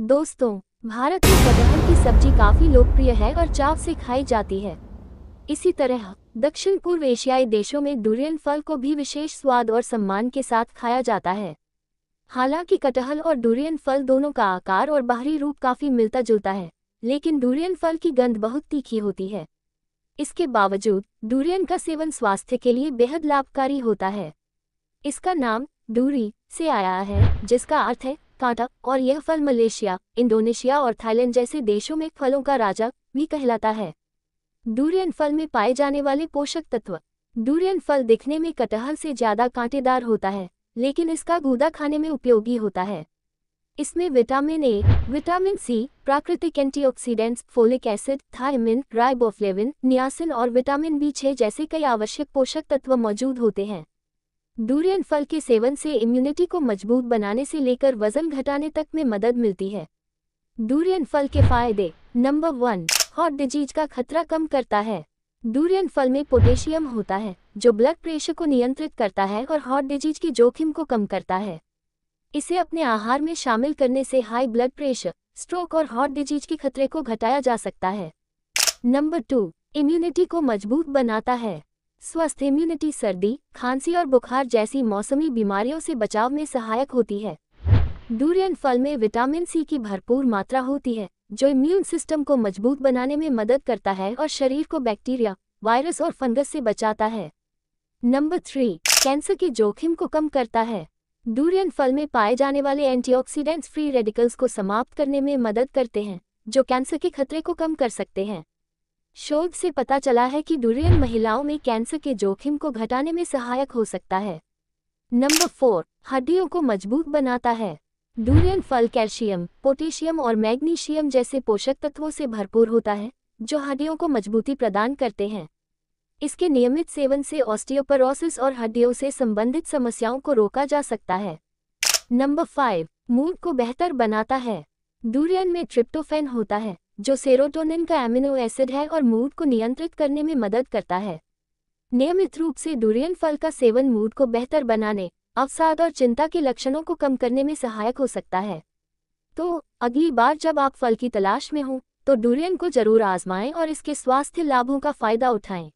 दोस्तों भारत में कटहल की सब्जी काफी लोकप्रिय है और चाव से खाई जाती है इसी तरह दक्षिण पूर्व एशियाई देशों में डुरियन फल को भी विशेष स्वाद और सम्मान के साथ खाया जाता है हालांकि कटहल और डुरियन फल दोनों का आकार और बाहरी रूप काफी मिलता जुलता है लेकिन डुरियन फल की गंध बहुत तीखी होती है इसके बावजूद डुरियन का सेवन स्वास्थ्य के लिए बेहद लाभकारी होता है इसका नाम डूरी से आया है जिसका अर्थ है काटा और यह फल मलेशिया इंडोनेशिया और थाईलैंड जैसे देशों में फलों का राजा भी कहलाता है डूरियन फल में पाए जाने वाले पोषक तत्व डूरियन फल दिखने में कटहल से ज्यादा कांटेदार होता है लेकिन इसका गूदा खाने में उपयोगी होता है इसमें विटामिन ए विटामिन सी प्राकृतिक antioxidants, folic acid thiamine riboflavin niacin और विटामिन बी छह जैसे कई आवश्यक पोषक तत्व मौजूद होते हैं डूरियन फल के सेवन से इम्यूनिटी को मजबूत बनाने से लेकर वजन घटाने तक में मदद मिलती है डूरियन फल के फायदे नंबर वन हॉट डिजीज का खतरा कम करता है डूरियन फल में पोटेशियम होता है जो ब्लड प्रेशर को नियंत्रित करता है और हॉट डिजीज के जोखिम को कम करता है इसे अपने आहार में शामिल करने से हाई ब्लड प्रेशर स्ट्रोक और हॉट डिजीज के खतरे को घटाया जा सकता है नंबर टू इम्यूनिटी को मजबूत बनाता है स्वस्थ इम्यूनिटी सर्दी खांसी और बुखार जैसी मौसमी बीमारियों से बचाव में सहायक होती है डूरियन फल में विटामिन सी की भरपूर मात्रा होती है जो इम्यून सिस्टम को मजबूत बनाने में मदद करता है और शरीर को बैक्टीरिया वायरस और फंगस से बचाता है नंबर थ्री कैंसर के जोखिम को कम करता है डूरियन फल में पाए जाने वाले एंटीऑक्सीडेंट्स फ्री रेडिकल्स को समाप्त करने में मदद करते हैं जो कैंसर के खतरे को कम कर सकते हैं शोध से पता चला है कि डुरियन महिलाओं में कैंसर के जोखिम को घटाने में सहायक हो सकता है नंबर फोर हड्डियों को मजबूत बनाता है डुरियन फल कैल्शियम पोटेशियम और मैग्नीशियम जैसे पोषक तत्वों से भरपूर होता है जो हड्डियों को मजबूती प्रदान करते हैं इसके नियमित सेवन से ऑस्टियोपरोसिस और हड्डियों से संबंधित समस्याओं को रोका जा सकता है नंबर फाइव मूड को बेहतर बनाता है डुरियन में ट्रिप्टोफेन होता है जो सेरोटोनिन का एमिनो एसिड है और मूड को नियंत्रित करने में मदद करता है नियमित रूप से डुरियन फल का सेवन मूड को बेहतर बनाने अवसाद और चिंता के लक्षणों को कम करने में सहायक हो सकता है तो अगली बार जब आप फल की तलाश में हों तो डुरियन को जरूर आजमाएं और इसके स्वास्थ्य लाभों का फायदा उठाएं